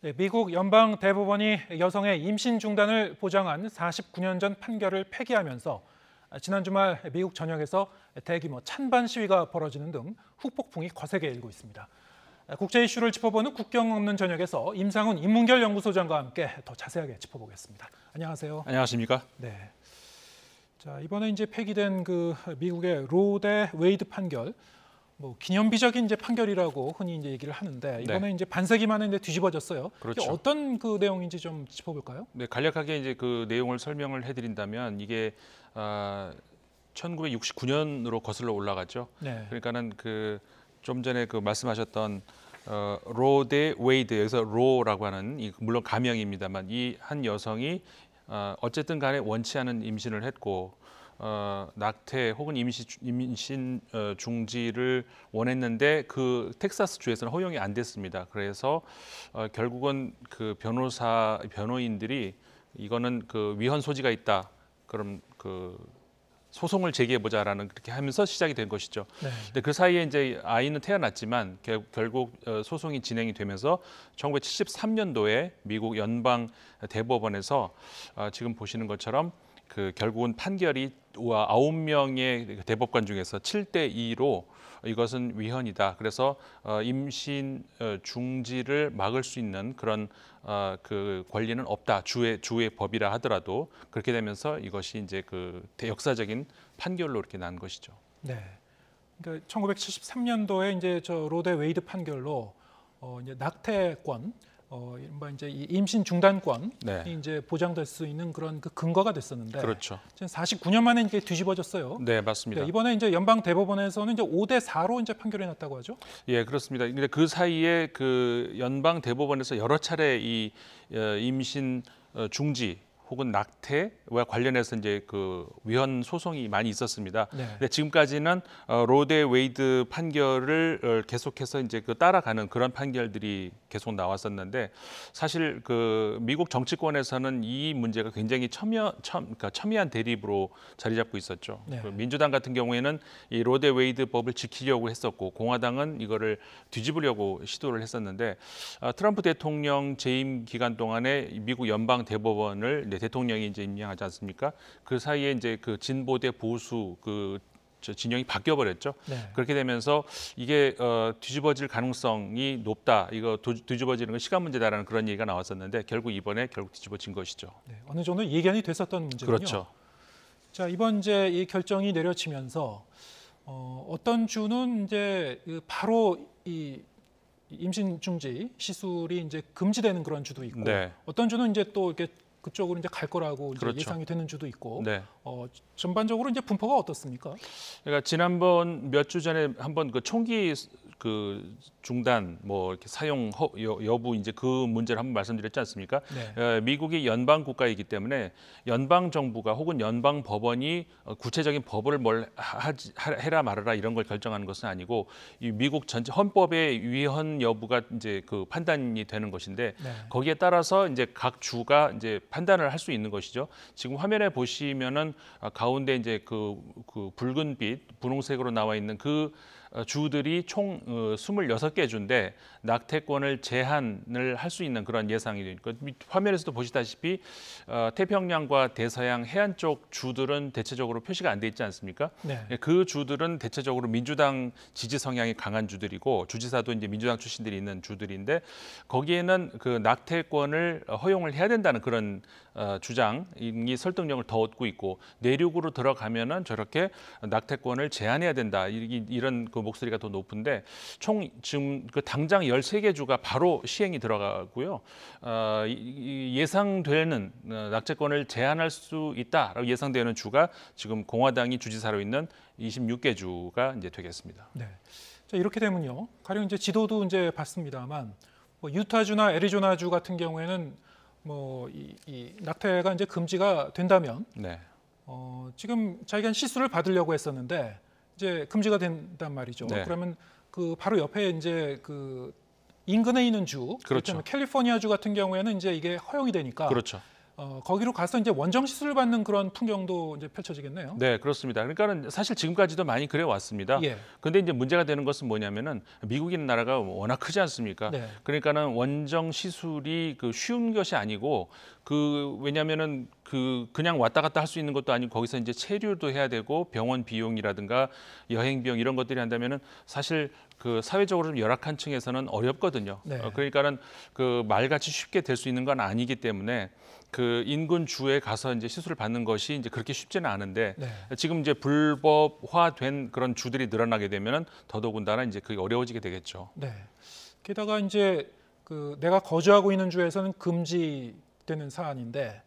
네, 미국 연방 대법원이 여성의 임신 중단을 보장한 49년 전 판결을 폐기하면서 지난 주말 미국 전역에서 대규모 찬반 시위가 벌어지는 등 후폭풍이 거세게 일고 있습니다. 국제 이슈를 짚어보는 국경 없는 저녁에서 임상훈 인문결 연구소장과 함께 더 자세하게 짚어보겠습니다. 안녕하세요. 안녕하십니까? 네. 자 이번에 이제 폐기된 그 미국의 로대 웨이드 판결 뭐 기념비적인 이제 판결이라고 흔히 이제 얘기를 하는데 이번에 네. 이제 반세기 만에 이제 뒤집어졌어요. 그렇죠. 어떤 그 내용인지 좀 짚어볼까요? 네, 간략하게 이제 그 내용을 설명을 해드린다면 이게 아, 1969년으로 거슬러 올라갔죠. 네. 그러니까는 그 좀 전에 그 말씀하셨던 어, 로데 웨이드 여기서 로라고 하는 이, 물론 가명입니다만 이 한 여성이 어, 어쨌든 간에 원치 않은 임신을 했고 어, 낙태 혹은 임시, 임신 어, 중지를 원했는데 그 텍사스 주에서는 허용이 안 됐습니다. 그래서 어, 결국은 그 변호사 변호인들이 이거는 그 위헌 소지가 있다. 그럼 그 소송을 제기해 보자라는 그렇게 하면서 시작이 된 것이죠. 네. 근데 그 사이에 이제 아이는 태어났지만 겨, 결국 어, 소송이 진행이 되면서 1973년도에 미국 연방 대법원에서 어, 지금 보시는 것처럼 그 결국은 판결이 아홉 명의 대법관 중에서 7대 2로 이것은 위헌이다. 그래서 어, 임신 어, 중지를 막을 수 있는 그런 어, 그 권리는 없다 주의 주의 법이라 하더라도 그렇게 되면서 이것이 이제 그 역사적인 판결로 이렇게 난 것이죠. 네. 그러니까 1973년도에 이제 저 로데 웨이드 판결로 어, 이제 낙태권 어, 이른바 이제 이 임신 중단권이 네. 이제 보장될 수 있는 그런 그 근거가 됐었는데 그렇죠. 지금 49년 만에 이게 뒤집어졌어요. 네, 맞습니다. 네, 이번에 이제 연방 대법원에서는 이제 5대 4로 이제 판결이 났다고 하죠. 예, 그렇습니다. 근데 그 사이에 그 연방 대법원에서 여러 차례 이 어, 임신 어, 중지 혹은 낙태와 관련해서 이제 그 위헌 소송이 많이 있었습니다. 네. 근데 지금까지는 어, 로데 웨이드 판결을 어, 계속해서 이제 그 따라가는 그런 판결들이 계속 나왔었는데 사실 그 미국 정치권에서는 이 문제가 굉장히 첨예 첨 그러니까 첨예한 대립으로 자리 잡고 있었죠. 네. 그 민주당 같은 경우에는 이 로데 웨이드 법을 지키려고 했었고 공화당은 이거를 뒤집으려고 시도를 했었는데 어, 트럼프 대통령 재임 기간 동안에 미국 연방 대법원을 대통령이 이제 임명하지 않습니까? 그 사이에 이제 그 진보 대 보수 그 진영이 바뀌어 버렸죠. 네. 그렇게 되면서 이게 어, 뒤집어질 가능성이 높다. 이거 도, 뒤집어지는 건 시간 문제다라는 그런 얘기가 나왔었는데 결국 이번에 결국 뒤집어진 것이죠. 네, 어느 정도 예견이 됐었던 문제군요. 그렇죠. 자 이번 이제 이 결정이 내려치면서 어, 어떤 주는 이제 그 바로 이 임신 중지 시술이 이제 금지되는 그런 주도 있고 네. 어떤 주는 이제 또 이렇게 그쪽으로 이제 갈 거라고 이제 그렇죠. 예상이 되는 주도 있고 네. 어, 전반적으로 이제 분포가 어떻습니까? 그러니까 지난번 몇 주 전에 한번 그 총기 그 중단 뭐 이렇게 사용 허, 여, 부 이제 그 문제를 한번 말씀드렸지 않습니까? 네. 어, 미국이 연방 국가이기 때문에 연방 정부가 혹은 연방 법원이 어, 구체적인 법을 뭘 하지, 하, 해라 말아라 이런 걸 결정하는 것은 아니고 이 미국 전체 헌법의 위헌 여부가 이제 그 판단이 되는 것인데 네. 거기에 따라서 이제 각 주가 이제 판단을 할 수 있는 것이죠. 지금 화면에 보시면은 아, 가운데 이제 그, 그 붉은 빛 분홍색으로 나와 있는 그 어, 주들이 총 26개 어, 주인데 낙태권을 제한을 할 수 있는 그런 예상이 되니까 그 화면에서도 보시다시피 어, 태평양과 대서양 해안 쪽 주들은 대체적으로 표시가 안 돼 있지 않습니까? 네. 예, 그 주들은 대체적으로 민주당 지지 성향이 강한 주들이고 주지사도 이제 민주당 출신들이 있는 주들인데 거기에는 그 낙태권을 허용을 해야 된다는 그런 주장이 설득력을 더 얻고 있고 내륙으로 들어가면은 저렇게 낙태권을 제한해야 된다 이런 그그 목소리가 더 높은데 총 지금 그 당장 13개 주가 바로 시행이 들어가고요. 어, 예상되는 어, 낙제권을 제한할 수 있다라고 예상되는 주가 지금 공화당이 주지사로 있는 26개 주가 이제 되겠습니다. 네. 자, 이렇게 되면요. 가령 이제 지도도 이제 봤습니다만 뭐 유타주나 애리조나주 같은 경우에는 뭐이 이 낙태가 이제 금지가 된다면 네. 어, 지금 자기가 시술을 받으려고 했었는데 이제 금지가 된단 말이죠. 네. 그러면 그 바로 옆에 이제 그 인근에 있는 주, 그렇죠. 캘리포니아 주 같은 경우에는 이제 이게 허용이 되니까 그렇죠. 어, 거기로 가서 이제 원정 시술을 받는 그런 풍경도 이제 펼쳐지겠네요. 네, 그렇습니다. 그러니까는 사실 지금까지도 많이 그래 왔습니다. 예. 근데 이제 문제가 되는 것은 뭐냐면은 미국이 나라가 워낙 크지 않습니까? 네. 그러니까는 원정 시술이 그 쉬운 것이 아니고 그 왜냐면은 그 그냥 왔다 갔다 할 수 있는 것도 아니고 거기서 이제 체류도 해야 되고 병원 비용이라든가 여행 비용 이런 것들이 한다면은 사실 그 사회적으로 좀 열악한 층에서는 어렵거든요. 네. 어, 그러니까는 그 말같이 쉽게 될 수 있는 건 아니기 때문에 그 인근 주에 가서 이제 시술을 받는 것이 이제 그렇게 쉽지는 않은데 네. 지금 이제 불법화된 그런 주들이 늘어나게 되면은 더더군다나 이제 그게 어려워지게 되겠죠. 네. 게다가 이제 그 내가 거주하고 있는 주에서는 금지되는 사안인데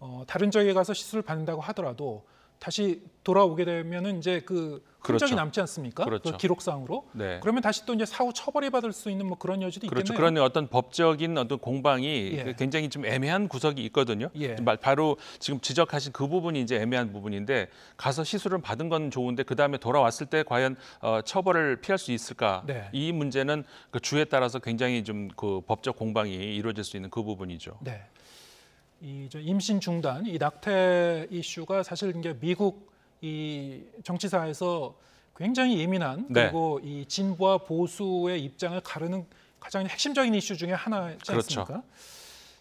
어, 다른 지역에 가서 시술을 받는다고 하더라도 다시 돌아오게 되면은 이제 그 그렇죠. 남지 않습니까? 그 그렇죠. 그 기록상으로. 네. 그러면 다시 또 이제 사후 처벌이 받을 수 있는 뭐 그런 여지도 그렇죠. 있겠네요. 그런 어떤 법적인 어떤 공방이 예. 그 굉장히 좀 애매한 구석이 있거든요. 예. 바로 지금 지적하신 그 부분이 이제 애매한 부분인데 가서 시술을 받은 건 좋은데 그 다음에 돌아왔을 때 과연 어, 처벌을 피할 수 있을까? 네. 이 문제는 그 주에 따라서 굉장히 좀 그 법적 공방이 이루어질 수 있는 그 부분이죠. 네. 이 임신 중단, 이 낙태 이슈가 사실 이제 미국 이 정치사에서 굉장히 예민한 네. 그리고 이 진보와 보수의 입장을 가르는 가장 핵심적인 이슈 중에 하나지 그렇죠. 않습니까?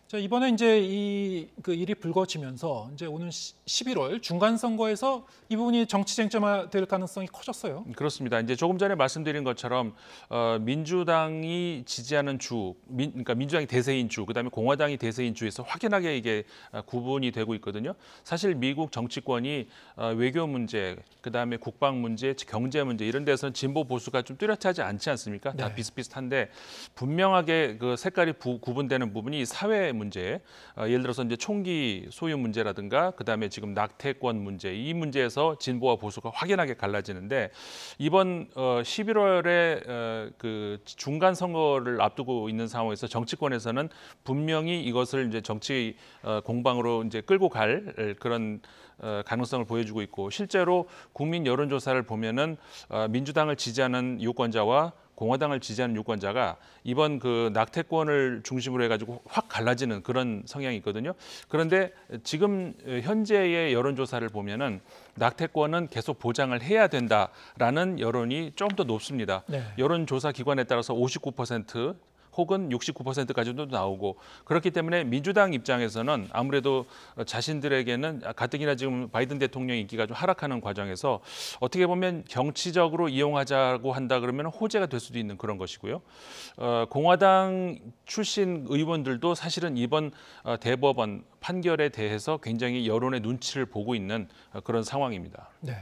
자, 이번에 이제 이 그 일이 불거지면서 이제 오는 11월 중간 선거에서 이 부분이 정치 쟁점화될 가능성이 커졌어요. 음, 그렇습니다. 이제 조금 전에 말씀드린 것처럼 어, 민주당이 지지하는 주, 민, 그러니까 민주당이 대세인 주, 그다음에 공화당이 대세인 주에서 확연하게 이게 어, 구분이 되고 있거든요. 사실 미국 정치권이 어, 외교 문제, 그다음에 국방 문제, 경제 문제 이런 데서는 진보 보수가 좀 뚜렷하지 않지 않습니까? 다 네. 비슷비슷한데 분명하게 그 색깔이 부, 구분되는 부분이 사회 문제, 어, 예를 들어서 이제 총기 소유 문제라든가 그다음에 지금 낙태권 문제 이 문제에서 진보와 보수가 확연하게 갈라지는데 이번 11월에 어, 어, 그 중간 선거를 앞두고 있는 상황에서 정치권에서는 분명히 이것을 이제 정치 공방으로 이제 끌고 갈 그런 가능성을 보여주고 있고 실제로 국민 여론조사를 보면은 민주당을 지지하는 유권자와 공화당을 지지하는 유권자가 이번 그 낙태권을 중심으로 해가지고 확 갈라지는 그런 성향이 있거든요. 그런데 지금 현재의 여론조사를 보면은 낙태권은 계속 보장을 해야 된다라는 여론이 좀 더 높습니다. 네. 여론조사 기관에 따라서 59%, 혹은 69%까지도 나오고 그렇기 때문에 민주당 입장에서는 아무래도 자신들에게는 가뜩이나 지금 바이든 대통령 인기가 좀 하락하는 과정에서 어떻게 보면 정치적으로 이용하자고 한다 그러면 호재가 될 수도 있는 그런 것이고요. 어, 공화당 출신 의원들도 사실은 이번 어, 대법원 판결에 대해서 굉장히 여론의 눈치를 보고 있는 어, 그런 상황입니다. 네.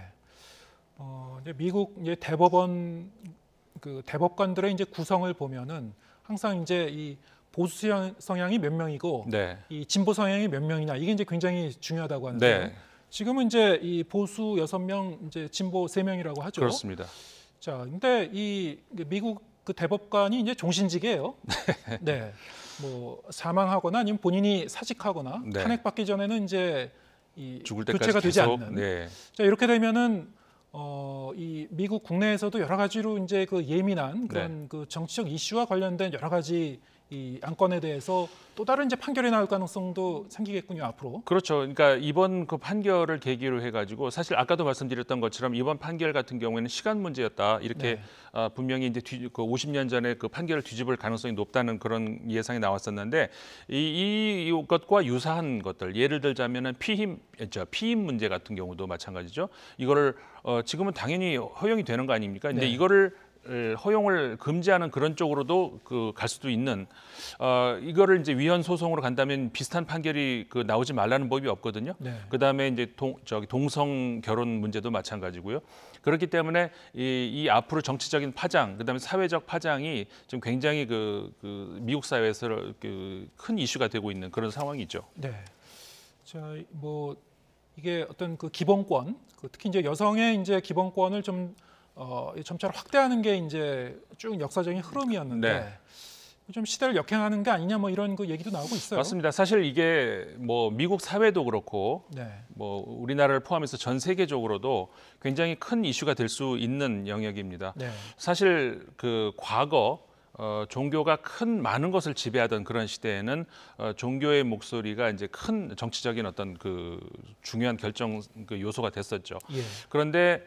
어, 이제 미국 이제 대법원 그 대법관들의 이제 구성을 보면은 항상 이제 이 보수 성향이 몇 명이고 네. 이 진보 성향이 몇 명이냐 이게 이제 굉장히 중요하다고 하는데 네. 지금은 이제 이 보수 여섯 명 이제 진보 세명이라고 하죠. 그렇습니다. 자, 근데 이 미국 그 대법관이 이제 종신직이에요. 네. 네. 뭐 사망하거나 아니면 본인이 사직하거나 네. 탄핵받기 전에는 이제 이 죽을 때까지 교체가 되지 계속, 않는. 네. 자, 이렇게 되면은 어, 이 미국 국내에서도 여러 가지로 이제 그 예민한 네. 그런 네. 그 정치적 이슈와 관련된 여러 가지 이 안건에 대해서 또 다른 이제 판결이 나올 가능성도 생기겠군요 앞으로. 그렇죠. 그러니까 이번 그 판결을 계기로 해가지고 사실 아까도 말씀드렸던 것처럼 이번 판결 같은 경우에는 시간 문제였다 이렇게 네. 아, 분명히 이제 뒤, 그 50년 전에 그 판결을 뒤집을 가능성이 높다는 그런 예상이 나왔었는데 이, 이 것과 유사한 것들 예를 들자면은 피임 저 피임 문제 같은 경우도 마찬가지죠. 이거를 어, 지금은 당연히 허용이 되는 거 아닙니까? 근데 네. 이거를 예, 허용을 금지하는 그런 쪽으로도 그갈 수도 있는 어, 이거를 이제 위헌 소송으로 간다면 비슷한 판결이 그 나오지 말라는 법이 없거든요. 네. 그다음에 이제 동 저기 동성 결혼 문제도 마찬가지고요. 그렇기 때문에 이, 이 앞으로 정치적인 파장, 그다음에 사회적 파장이 좀 굉장히 그, 그 미국 사회에서 그큰 이슈가 되고 있는 그런 상황이죠. 네. 자, 뭐 이게 어떤 그 기본권, 그 특히 이제 여성의 이제 기본권을 좀 어, 이 점차로 확대하는 게 이제 쭉 역사적인 흐름이었는데 네. 좀 시대를 역행하는 게 아니냐 뭐 이런 그 얘기도 나오고 있어요. 맞습니다. 사실 이게 뭐 미국 사회도 그렇고 네. 뭐 우리나라를 포함해서 전 세계적으로도 굉장히 큰 이슈가 될 수 있는 영역입니다. 네. 사실 그 과거 어, 종교가 큰 많은 것을 지배하던 그런 시대에는 어, 종교의 목소리가 이제 큰 정치적인 어떤 그 중요한 결정 그 요소가 됐었죠. 예. 그런데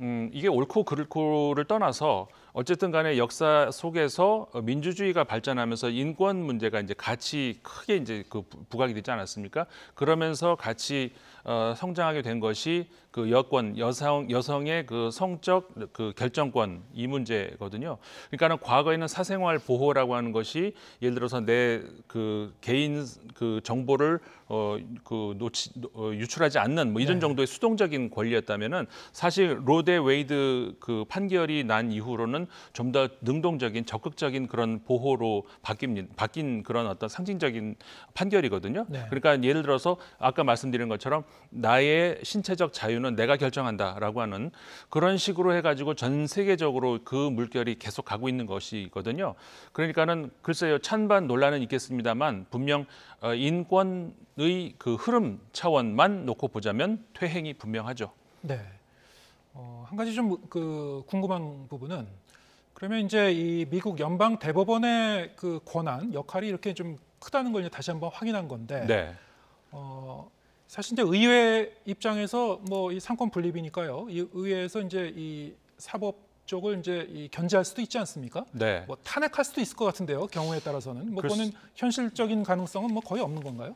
음, 이게 옳고 그르고를 떠나서 어쨌든 간에 역사 속에서 민주주의가 발전하면서 인권 문제가 이제 같이 크게 이제 그 부각이 되지 않았습니까? 그러면서 같이 어, 성장하게 된 것이 그 여권 여성 여성의 그 성적 그 결정권 이 문제거든요. 그러니까는 과거에는 사생활 보호라고 하는 것이 예를 들어서 내 그 개인 그 정보를 어 그 놓치 어, 유출하지 않는 뭐 이런 네. 정도의 수동적인 권리였다면은 사실 로데 웨이드 그 판결이 난 이후로는 좀 더 능동적인 적극적인 그런 보호로 바뀐 바뀐 그런 어떤 상징적인 판결이거든요. 네. 그러니까 예를 들어서 아까 말씀드린 것처럼 나의 신체적 자유 자유는 내가 결정한다라고 하는 그런 식으로 해가지고 전 세계적으로 그 물결이 계속 가고 있는 것이거든요. 그러니까는 글쎄요 찬반 논란은 있겠습니다만 분명 어, 인권의 그 흐름 차원만 놓고 보자면 퇴행이 분명하죠. 네. 어, 한 가지 좀 그 궁금한 부분은 그러면 이제 이 미국 연방 대법원의 그 권한 역할이 이렇게 좀 크다는 걸 다시 한번 확인한 건데 네. 어, 사실 이제 의회 입장에서 뭐 이 상권 분립이니까요. 이 의회에서 이제 이 사법 쪽을 이제 이 견제할 수도 있지 않습니까? 네. 뭐 탄핵할 수도 있을 것 같은데요. 경우에 따라서는 뭐 그거는 현실적인 가능성은 뭐 거의 없는 건가요?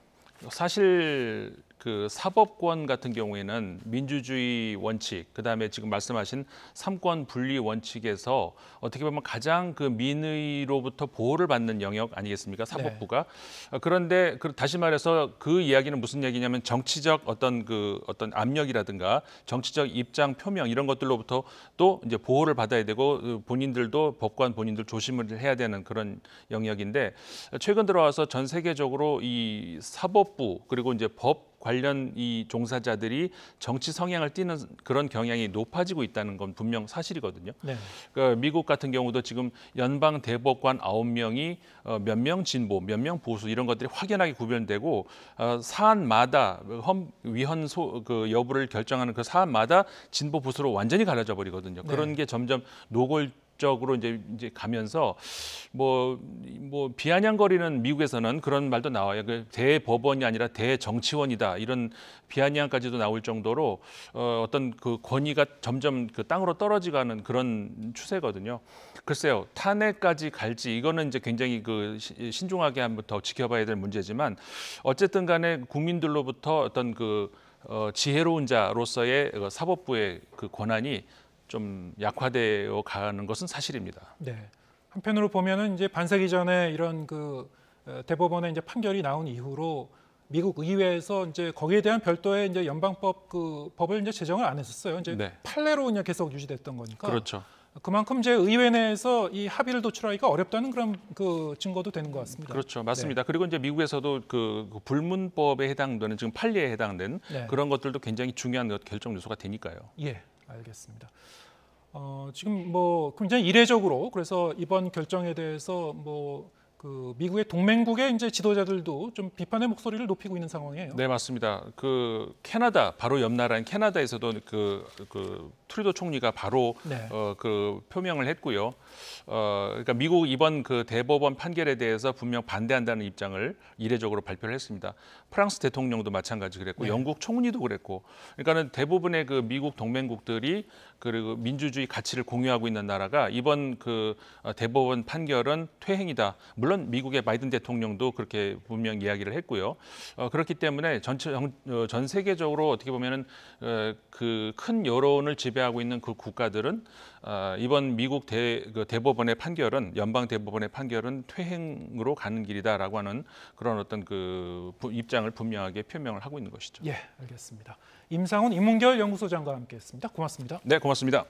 사실 그 사법권 같은 경우에는 민주주의 원칙, 그다음에 지금 말씀하신 삼권 분리 원칙에서 어떻게 보면 가장 그 민의로부터 보호를 받는 영역 아니겠습니까? 네. 사법부가. 네. 그런데 그 다시 말해서 그 이야기는 무슨 얘기냐면 정치적 어떤 그 어떤 압력이라든가 정치적 입장 표명 이런 것들로부터 또 이제 보호를 받아야 되고 그 본인들도 법관 본인들 조심을 해야 되는 그런 영역인데 최근 들어와서 전 세계적으로 이 사법부 그리고 이제 법 관련 이 종사자들이 정치 성향을 띠는 그런 경향이 높아지고 있다는 건 분명 사실이거든요. 네. 그러니까 미국 같은 경우도 지금 연방 대법관 아 명이 어, 몇명 진보, 몇 명 보수 이런 것들이 확연하게 구별되고 어, 사안마다 그 위헌 소, 그 여부를 결정하는 그 사안마다 진보 보수로 완전히 갈라져 버리거든요. 네. 그런 게 점점 노골 쪽으로 이제 이제 가면서 뭐뭐 뭐 비아냥거리는 미국에서는 그런 말도 나와요. 그 대법원이 아니라 대정치원이다 이런 비아냥까지도 나올 정도로 어, 어떤 그 권위가 점점 그 땅으로 떨어지가는 그런 추세거든요. 글쎄요 탄핵까지 갈지 이거는 이제 굉장히 그 신중하게 한번 더 지켜봐야 될 문제지만 어쨌든간에 국민들로부터 어떤 그 어, 지혜로운 자로서의 그 사법부의 그 권한이 좀 약화되어 가는 것은 사실입니다. 네. 한편으로 보면은 이제 반세기 전에 이런 그 어, 대법원의 이제 판결이 나온 이후로 미국 의회에서 이제 거기에 대한 별도의 이제 연방법 그 법을 이제 제정을 안 했었어요. 이제 네. 판례로 그냥 계속 유지됐던 거니까. 그렇죠. 그만큼 제 의회 내에서 이 합의를 도출하기가 어렵다는 그런 그 증거도 되는 것 같습니다. 그렇죠, 네. 맞습니다. 네. 그리고 이제 미국에서도 그, 그 불문법에 해당되는 지금 판례에 해당된 네. 그런 것들도 굉장히 중요한 결정 요소가 되니까요. 예, 알겠습니다. 어, 지금 뭐 굉장히 이례적으로 그래서 이번 결정에 대해서 뭐 그 미국의 동맹국의 이제 지도자들도 좀 비판의 목소리를 높이고 있는 상황이에요. 네 맞습니다. 그 캐나다 바로 옆 나라인 캐나다에서도 그, 그 트루도 총리가 바로 네. 어, 그 표명을 했고요. 어, 그러니까 미국 이번 그 대법원 판결에 대해서 분명 반대한다는 입장을 이례적으로 발표를 했습니다. 프랑스 대통령도 마찬가지 그랬고 네. 영국 총리도 그랬고 그러니까는 대부분의 그 미국 동맹국들이 그리고 민주주의 가치를 공유하고 있는 나라가 이번 그 어, 대법원 판결은 퇴행이다. 물론 미국의 바이든 대통령도 그렇게 분명 이야기를 했고요. 어, 그렇기 때문에 전체 어, 전 세계적으로 어떻게 보면은 어, 그큰 여론을 지배하고 있는 그 국가들은 어, 이번 미국 대, 그 대법원의 판결은 연방 대법원의 판결은 퇴행으로 가는 길이다라고 하는 그런 어떤 그 입장. 입장을 분명하게 표명을 하고 있는 것이죠. 예, 알겠습니다. 임상훈 임문결 연구소장과 함께했습니다. 고맙습니다. 네, 고맙습니다.